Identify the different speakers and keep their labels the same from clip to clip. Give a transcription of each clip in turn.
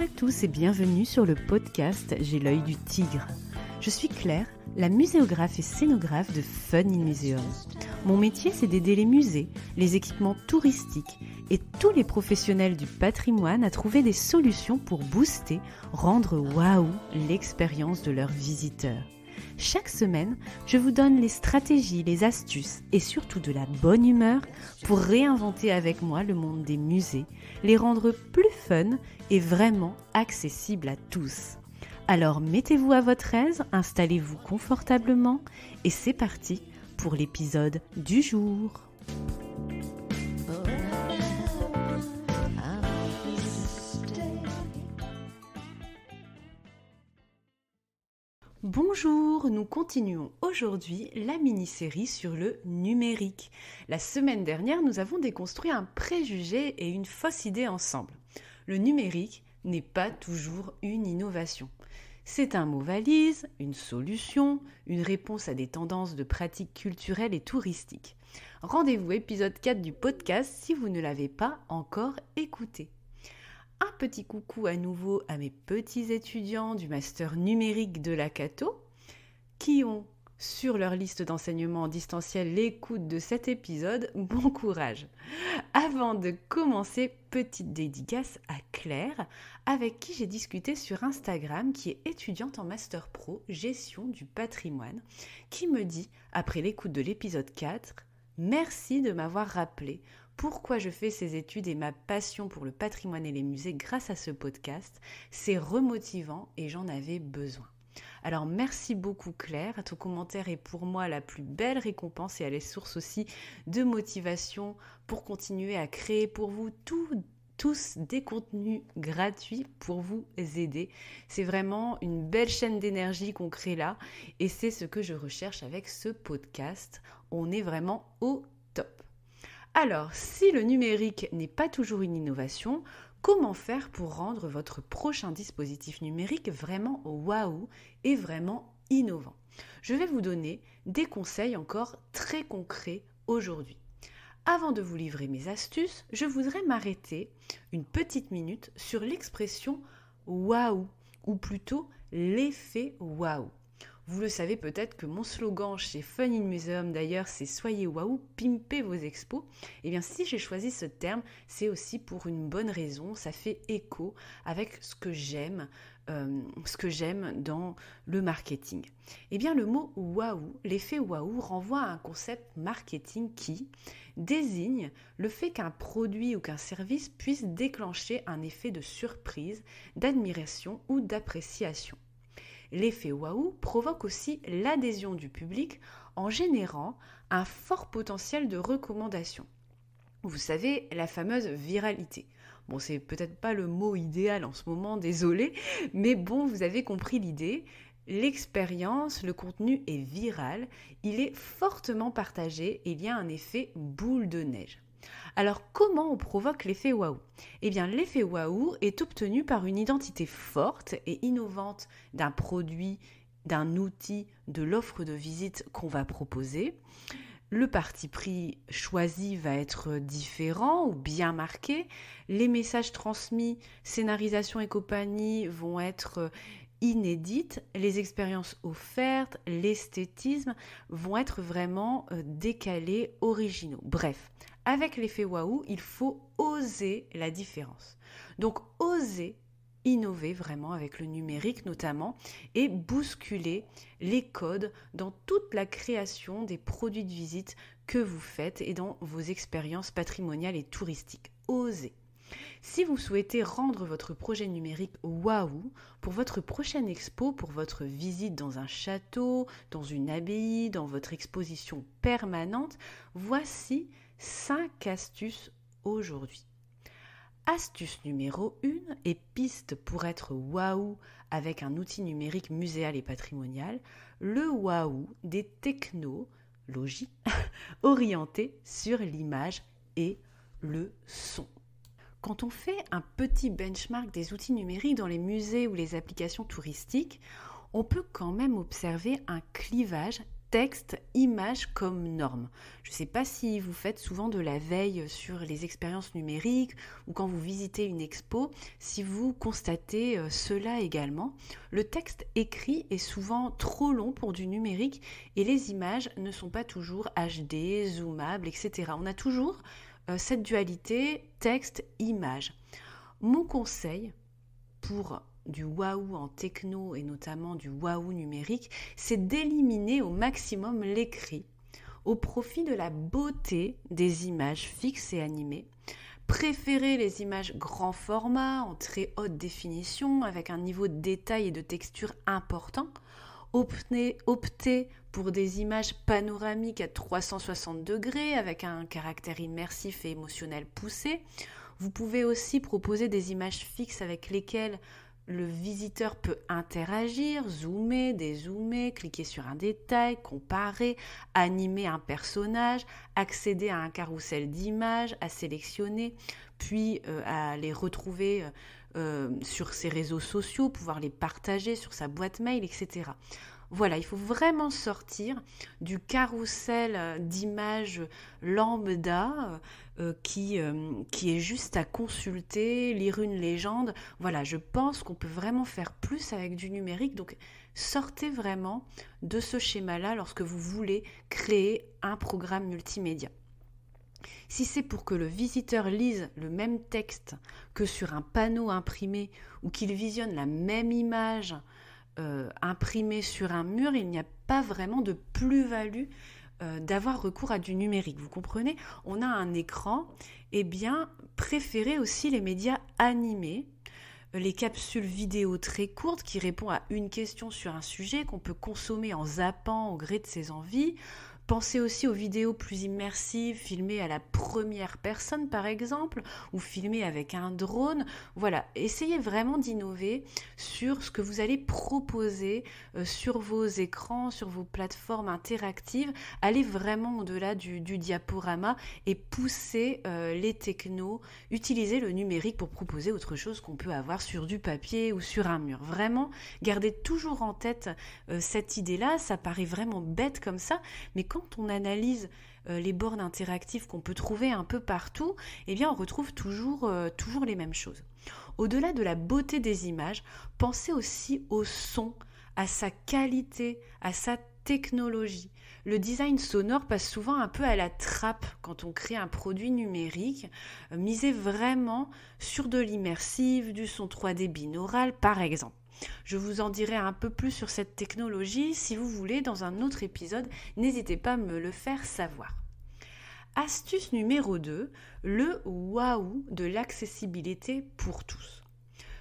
Speaker 1: Bonjour à tous et bienvenue sur le podcast J'ai l'œil du tigre. Je suis Claire, la muséographe et scénographe de Fun in Museum. Mon métier, c'est d'aider les musées, les équipements touristiques et tous les professionnels du patrimoine à trouver des solutions pour booster, rendre waouh l'expérience de leurs visiteurs. Chaque semaine, je vous donne les stratégies, les astuces et surtout de la bonne humeur pour réinventer avec moi le monde des musées, les rendre plus fun et vraiment accessibles à tous. Alors mettez-vous à votre aise, installez-vous confortablement et c'est parti pour l'épisode du jour. Bonjour, nous continuons aujourd'hui la mini-série sur le numérique. La semaine dernière, nous avons déconstruit un préjugé et une fausse idée ensemble. Le numérique n'est pas toujours une innovation. C'est un mot valise, une solution, une réponse à des tendances de pratiques culturelles et touristiques. Rendez-vous épisode 4 du podcast si vous ne l'avez pas encore écouté un petit coucou à nouveau à mes petits étudiants du master numérique de la Cato qui ont sur leur liste d'enseignement en distanciel l'écoute de cet épisode, bon courage. Avant de commencer, petite dédicace à Claire, avec qui j'ai discuté sur Instagram, qui est étudiante en master pro gestion du patrimoine, qui me dit, après l'écoute de l'épisode 4, Merci de m'avoir rappelé pourquoi je fais ces études et ma passion pour le patrimoine et les musées grâce à ce podcast. C'est remotivant et j'en avais besoin. Alors merci beaucoup Claire, ton commentaire est pour moi la plus belle récompense et elle est source aussi de motivation pour continuer à créer pour vous tous des contenus gratuits pour vous aider. C'est vraiment une belle chaîne d'énergie qu'on crée là et c'est ce que je recherche avec ce podcast. On est vraiment au top. Alors, si le numérique n'est pas toujours une innovation, comment faire pour rendre votre prochain dispositif numérique vraiment waouh et vraiment innovant Je vais vous donner des conseils encore très concrets aujourd'hui. Avant de vous livrer mes astuces, je voudrais m'arrêter une petite minute sur l'expression waouh ou plutôt l'effet waouh. Vous le savez peut-être que mon slogan chez Fun in Museum d'ailleurs c'est Soyez waouh, pimpez vos expos. Et eh bien si j'ai choisi ce terme, c'est aussi pour une bonne raison, ça fait écho avec ce que j'aime, euh, ce que j'aime dans le marketing. Et eh bien le mot waouh, l'effet waouh renvoie à un concept marketing qui désigne le fait qu'un produit ou qu'un service puisse déclencher un effet de surprise, d'admiration ou d'appréciation. L'effet waouh provoque aussi l'adhésion du public en générant un fort potentiel de recommandation. Vous savez, la fameuse viralité. Bon, c'est peut-être pas le mot idéal en ce moment, désolé, mais bon, vous avez compris l'idée. L'expérience, le contenu est viral, il est fortement partagé et il y a un effet boule de neige. Alors comment on provoque l'effet waouh Eh bien l'effet waouh est obtenu par une identité forte et innovante d'un produit, d'un outil, de l'offre de visite qu'on va proposer. Le parti pris choisi va être différent ou bien marqué. Les messages transmis, scénarisation et compagnie vont être inédites, les expériences offertes, l'esthétisme vont être vraiment euh, décalés, originaux. Bref, avec l'effet waouh, il faut oser la différence. Donc oser innover vraiment avec le numérique notamment et bousculer les codes dans toute la création des produits de visite que vous faites et dans vos expériences patrimoniales et touristiques. Osez. Si vous souhaitez rendre votre projet numérique waouh pour votre prochaine expo, pour votre visite dans un château, dans une abbaye, dans votre exposition permanente, voici 5 astuces aujourd'hui. Astuce numéro 1 et piste pour être waouh avec un outil numérique muséal et patrimonial, le waouh des logis orientées sur l'image et le son. Quand on fait un petit benchmark des outils numériques dans les musées ou les applications touristiques, on peut quand même observer un clivage texte, image comme norme. Je ne sais pas si vous faites souvent de la veille sur les expériences numériques ou quand vous visitez une expo, si vous constatez euh, cela également. Le texte écrit est souvent trop long pour du numérique et les images ne sont pas toujours HD, zoomables, etc. On a toujours euh, cette dualité texte-image. Mon conseil pour du waouh en techno et notamment du waouh numérique, c'est d'éliminer au maximum l'écrit au profit de la beauté des images fixes et animées. Préférez les images grand format, en très haute définition, avec un niveau de détail et de texture important. Optez, pour des images panoramiques à 360 degrés, avec un caractère immersif et émotionnel poussé. Vous pouvez aussi proposer des images fixes avec lesquelles le visiteur peut interagir, zoomer, dézoomer, cliquer sur un détail, comparer, animer un personnage, accéder à un carrousel d'images, à sélectionner, puis euh, à les retrouver euh, euh, sur ses réseaux sociaux, pouvoir les partager sur sa boîte mail, etc. Voilà, il faut vraiment sortir du carrousel euh, d'images lambda euh, euh, qui, qui est juste à consulter, lire une légende. Voilà, je pense qu'on peut vraiment faire plus avec du numérique. Donc sortez vraiment de ce schéma-là lorsque vous voulez créer un programme multimédia. Si c'est pour que le visiteur lise le même texte que sur un panneau imprimé ou qu'il visionne la même image euh, imprimé sur un mur, il n'y a pas vraiment de plus-value euh, d'avoir recours à du numérique. Vous comprenez On a un écran, eh bien préférez aussi les médias animés, euh, les capsules vidéo très courtes qui répondent à une question sur un sujet qu'on peut consommer en zappant au gré de ses envies. Pensez aussi aux vidéos plus immersives, filmées à la première personne par exemple, ou filmées avec un drone. Voilà, essayez vraiment d'innover sur ce que vous allez proposer euh, sur vos écrans, sur vos plateformes interactives. Allez vraiment au-delà du, diaporama et poussez euh, les technos. Utilisez le numérique pour proposer autre chose qu'on peut avoir sur du papier ou sur un mur. Vraiment, gardez toujours en tête euh, cette idée-là. Ça paraît vraiment bête comme ça, mais quand quand on analyse euh, les bornes interactives qu'on peut trouver un peu partout, eh bien on retrouve toujours, euh, toujours les mêmes choses. Au-delà de la beauté des images, pensez aussi au son, à sa qualité, à sa technologie. Le design sonore passe souvent un peu à la trappe quand on crée un produit numérique. Euh, misez vraiment sur de l'immersive, du son 3D binaural par exemple. Je vous en dirai un peu plus sur cette technologie si vous voulez dans un autre épisode. N'hésitez pas à me le faire savoir. Astuce numéro 2, le waouh de l'accessibilité pour tous.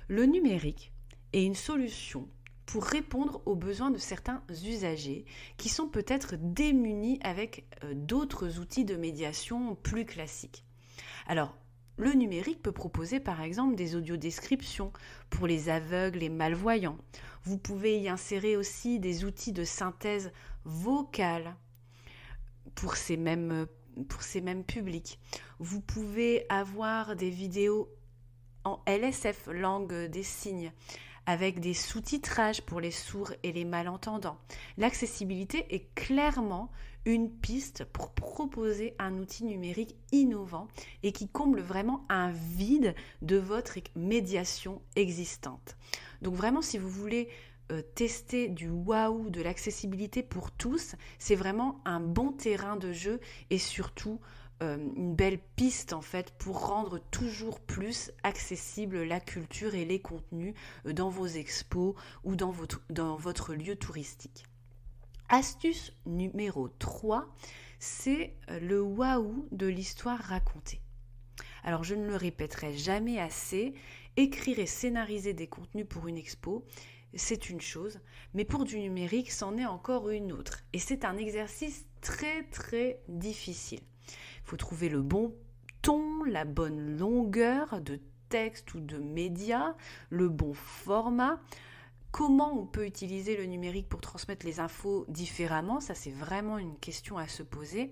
Speaker 1: Le numérique est une solution pour répondre aux besoins de certains usagers qui sont peut-être démunis avec euh, d'autres outils de médiation plus classiques. Alors, le numérique peut proposer par exemple des audiodescriptions pour les aveugles et malvoyants. Vous pouvez y insérer aussi des outils de synthèse vocale pour ces mêmes, pour ces mêmes publics. Vous pouvez avoir des vidéos en LSF, langue des signes, avec des sous-titrages pour les sourds et les malentendants. L'accessibilité est clairement une piste pour proposer un outil numérique innovant et qui comble vraiment un vide de votre médiation existante. Donc vraiment, si vous voulez euh, tester du waouh, de l'accessibilité pour tous, c'est vraiment un bon terrain de jeu et surtout euh, une belle piste en fait pour rendre toujours plus accessible la culture et les contenus euh, dans vos expos ou dans votre, dans votre lieu touristique. Astuce numéro 3, c'est euh, le waouh de l'histoire racontée. Alors je ne le répéterai jamais assez, écrire et scénariser des contenus pour une expo, c'est une chose, mais pour du numérique, c'en est encore une autre. Et c'est un exercice très très difficile faut trouver le bon ton, la bonne longueur de texte ou de média, le bon format. Comment on peut utiliser le numérique pour transmettre les infos différemment Ça, c'est vraiment une question à se poser.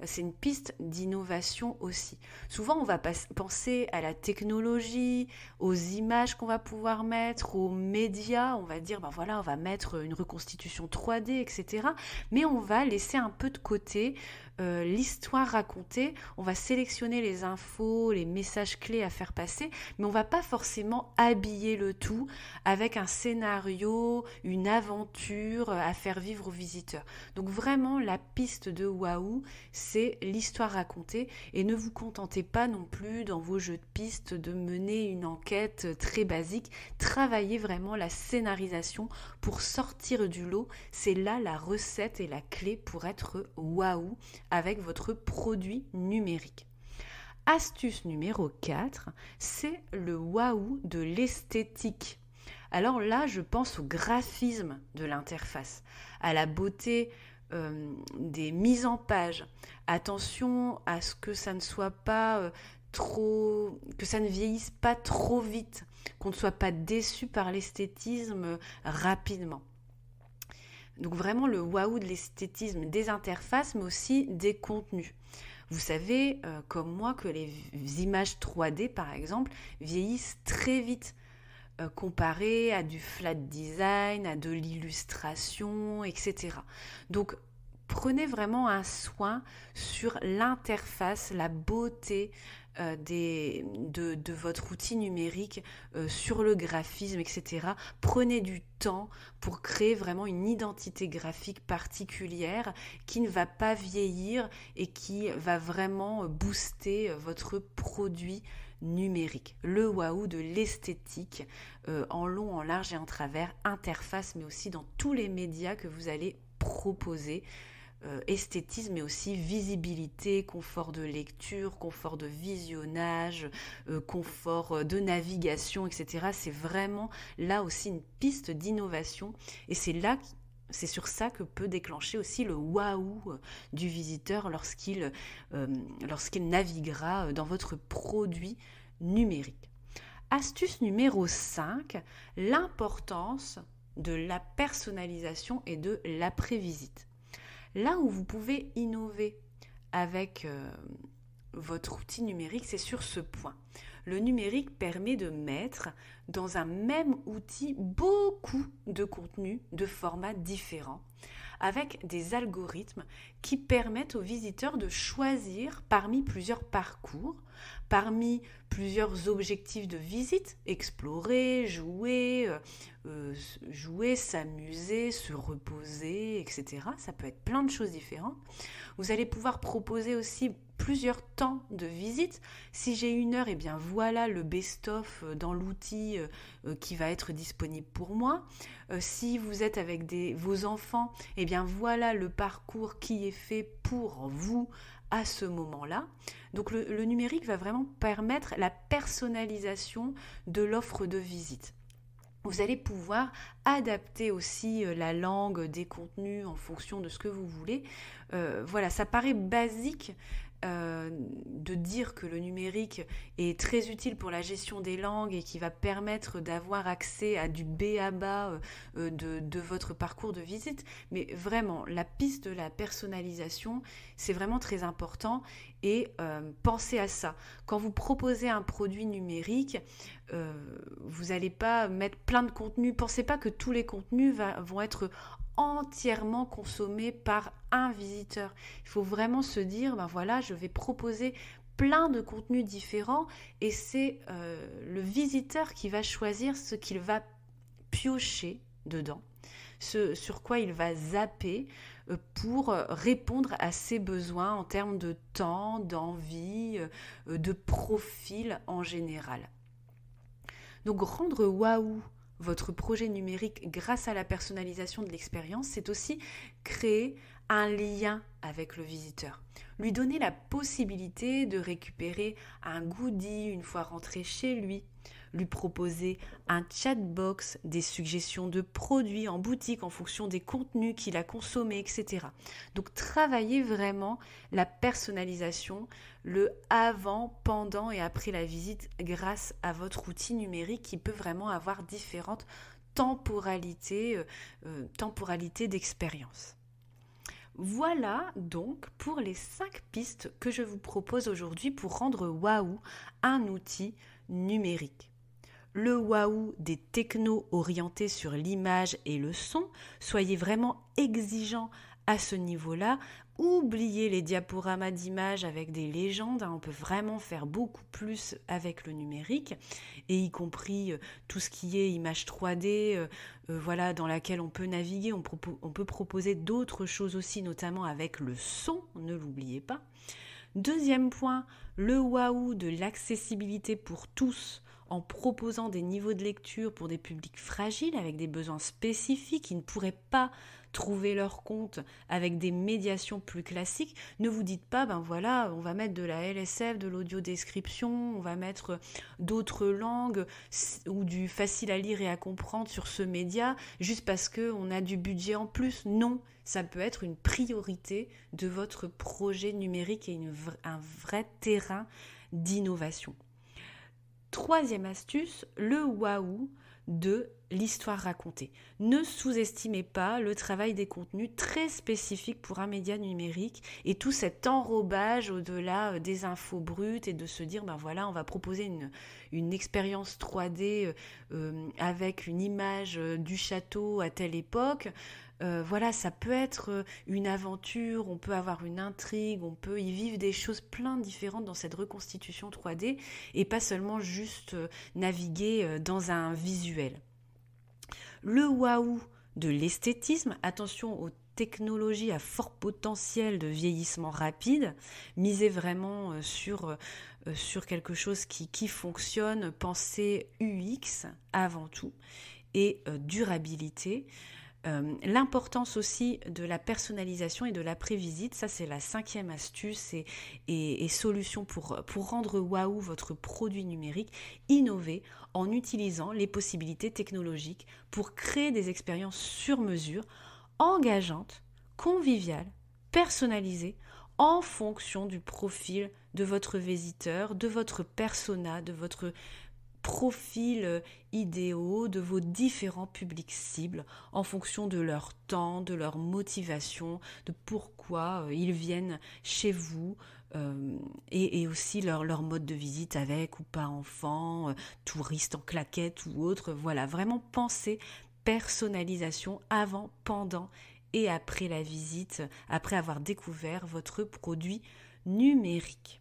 Speaker 1: Euh, c'est une piste d'innovation aussi. Souvent, on va penser à la technologie, aux images qu'on va pouvoir mettre, aux médias. On va dire, ben voilà, on va mettre une reconstitution 3D, etc. Mais on va laisser un peu de côté euh, l'histoire racontée. On va sélectionner les infos, les messages clés à faire passer, mais on va pas forcément habiller le tout avec un scénario, une aventure euh, à faire vivre aux visiteurs. Donc vraiment, la piste de waouh, c'est l'histoire racontée et ne vous contentez pas non plus dans vos jeux de piste de mener une enquête très basique, travaillez vraiment la scénarisation pour sortir du lot, c'est là la recette et la clé pour être waouh avec votre produit numérique. Astuce numéro 4, c'est le waouh de l'esthétique. Alors là, je pense au graphisme de l'interface, à la beauté euh, des mises en page. Attention à ce que ça ne soit pas euh, trop, que ça ne vieillisse pas trop vite, qu'on ne soit pas déçu par l'esthétisme euh, rapidement. Donc vraiment le waouh de l'esthétisme des interfaces, mais aussi des contenus. Vous savez, comme moi, que les images 3D, par exemple, vieillissent très vite. Euh, comparé à du flat design, à de l'illustration, etc. Donc prenez vraiment un soin sur l'interface, la beauté euh, de, votre outil numérique, euh, sur le graphisme, etc. Prenez du temps pour créer vraiment une identité graphique particulière qui ne va pas vieillir et qui va vraiment booster votre produit numérique. Le waouh de l'esthétique euh, en long, en large et en travers, interface, mais aussi dans tous les médias que vous allez proposer. Euh, esthétisme, mais aussi visibilité, confort de lecture, confort de visionnage, euh, confort de navigation, etc. C'est vraiment là aussi une piste d'innovation et c'est là c'est sur ça que peut déclencher aussi le waouh du visiteur lorsqu'il euh, lorsqu'il naviguera euh, dans votre produit numérique. Astuce numéro 5, l'importance de la personnalisation et de l'après-visite. Là où vous pouvez innover avec, euh, votre outil numérique, c'est sur ce point. Le numérique permet de mettre dans un même outil beaucoup de contenus de formats différents avec des algorithmes qui permettent aux visiteurs de choisir parmi plusieurs parcours, parmi plusieurs objectifs de visite, explorer, jouer, euh, euh, jouer, s'amuser, se reposer, etc. Ça peut être plein de choses différentes. Vous allez pouvoir proposer aussi plusieurs temps de visite. Si j'ai une heure, et eh bien voilà le best-of euh, dans l'outil euh, euh, qui va être disponible pour moi. Si vous êtes avec des, vos enfants, et eh bien voilà le parcours qui est fait pour vous à ce moment-là. Donc le, numérique va vraiment permettre la personnalisation de l'offre de visite. Vous allez pouvoir adapter aussi la langue des contenus en fonction de ce que vous voulez. voilà, ça paraît basique, euh, de dire que le numérique est très utile pour la gestion des langues et qui va permettre d'avoir accès à du B à bas euh, euh, de, votre parcours de visite. Mais vraiment, la piste de la personnalisation, c'est vraiment très important et pensez à ça. Quand vous proposez un produit numérique, vous n'allez pas mettre plein de contenus. Pensez pas que tous les contenus vont être entièrement consommé par un visiteur. Il faut vraiment se dire, ben voilà, je vais proposer plein de contenus différents et c'est euh, le visiteur qui va choisir ce qu'il va piocher dedans, ce sur quoi il va zapper euh, pour euh, répondre à ses besoins en termes de temps, d'envie, de profil en général. Donc rendre waouh votre projet numérique grâce à la personnalisation de l'expérience, c'est aussi créer un lien avec le visiteur. Lui donner la possibilité de récupérer un goodie une fois rentré chez lui, lui proposer un chatbox, des suggestions de produits en boutique en fonction des contenus qu'il a consommés, etc. Donc travailler vraiment la personnalisation, le avant, pendant et après la visite grâce à votre outil numérique qui peut vraiment avoir différentes temporalités, euh, euh, temporalités d'expérience. Voilà donc pour les cinq pistes que je vous propose aujourd'hui pour rendre Wahoo un outil numérique le waouh des technos orientés sur l'image et le son, soyez vraiment exigeants à ce niveau-là. Oubliez les diaporamas d'images avec des légendes, hein. on peut vraiment faire beaucoup plus avec le numérique, et y compris euh, tout ce qui est image 3D, euh, euh, voilà, dans laquelle on peut naviguer, on, on peut proposer d'autres choses aussi, notamment avec le son, ne l'oubliez pas. Deuxième point, le waouh de l'accessibilité pour tous en proposant des niveaux de lecture pour des publics fragiles avec des besoins spécifiques qui ne pourraient pas trouver leur compte avec des médiations plus classiques, ne vous dites pas, ben voilà, on va mettre de la LSF, de l'audiodescription, on va mettre d'autres langues ou du facile à lire et à comprendre sur ce média, juste parce qu'on a du budget en plus. Non, ça peut être une priorité de votre projet numérique et un vrai terrain d'innovation. Troisième astuce, le waouh de l'histoire racontée. Ne sous-estimez pas le travail des contenus très spécifiques pour un média numérique et tout cet enrobage au-delà euh, des infos brutes et de se dire, ben voilà, on va proposer une, une expérience 3D euh, euh, avec une image du château à telle époque. Euh, voilà, ça peut être euh, une aventure, on peut avoir une intrigue, on peut y vivre des choses plein différentes dans cette reconstitution 3D et pas seulement juste euh, naviguer dans un visuel. Le waouh de l'esthétisme, attention aux technologies à fort potentiel de vieillissement rapide, miser vraiment sur, sur quelque chose qui, qui fonctionne, penser UX avant tout, et durabilité. Euh, l'importance aussi de la personnalisation et de la prévisite, ça c'est la cinquième astuce et, solution pour, pour rendre waouh votre produit numérique, innover en utilisant les possibilités technologiques pour créer des expériences sur mesure, engageantes, conviviales, personnalisées en fonction du profil de votre visiteur, de votre persona, de votre profils euh, idéaux de vos différents publics cibles en fonction de leur temps, de leur motivation, de pourquoi euh, ils viennent chez vous euh, et, aussi leur, mode de visite avec ou pas enfant, touristes touriste en claquette ou autre. Voilà, vraiment penser personnalisation avant, pendant et après la visite, après avoir découvert votre produit numérique.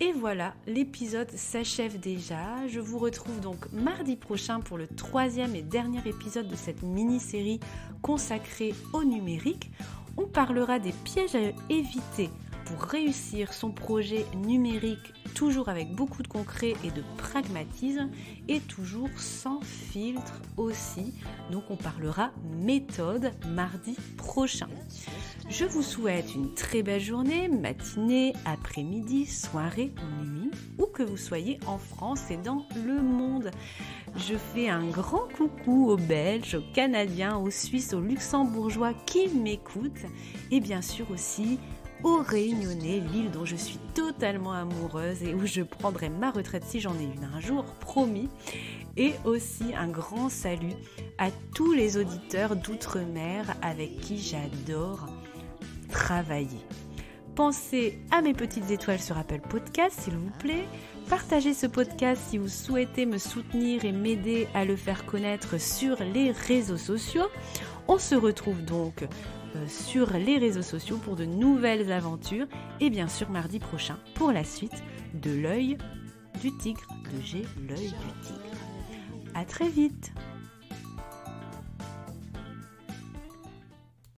Speaker 1: Et voilà, l'épisode s'achève déjà. Je vous retrouve donc mardi prochain pour le troisième et dernier épisode de cette mini-série consacrée au numérique. On parlera des pièges à éviter pour réussir son projet numérique toujours avec beaucoup de concret et de pragmatisme et toujours sans filtre aussi. Donc on parlera méthode mardi prochain. Je vous souhaite une très belle journée, matinée, après-midi, soirée, nuit, où que vous soyez en France et dans le monde. Je fais un grand coucou aux Belges, aux Canadiens, aux Suisses, aux Luxembourgeois qui m'écoutent et bien sûr aussi aux Réunionnais, l'île dont je suis totalement amoureuse et où je prendrai ma retraite si j'en ai une un jour, promis. Et aussi un grand salut à tous les auditeurs d'outre-mer avec qui j'adore travailler. Pensez à mes petites étoiles sur Apple Podcast, s'il vous plaît. Partagez ce podcast si vous souhaitez me soutenir et m'aider à le faire connaître sur les réseaux sociaux. On se retrouve donc euh, sur les réseaux sociaux pour de nouvelles aventures et bien sûr mardi prochain pour la suite de l'œil du tigre, de J'ai l'œil du tigre. À très vite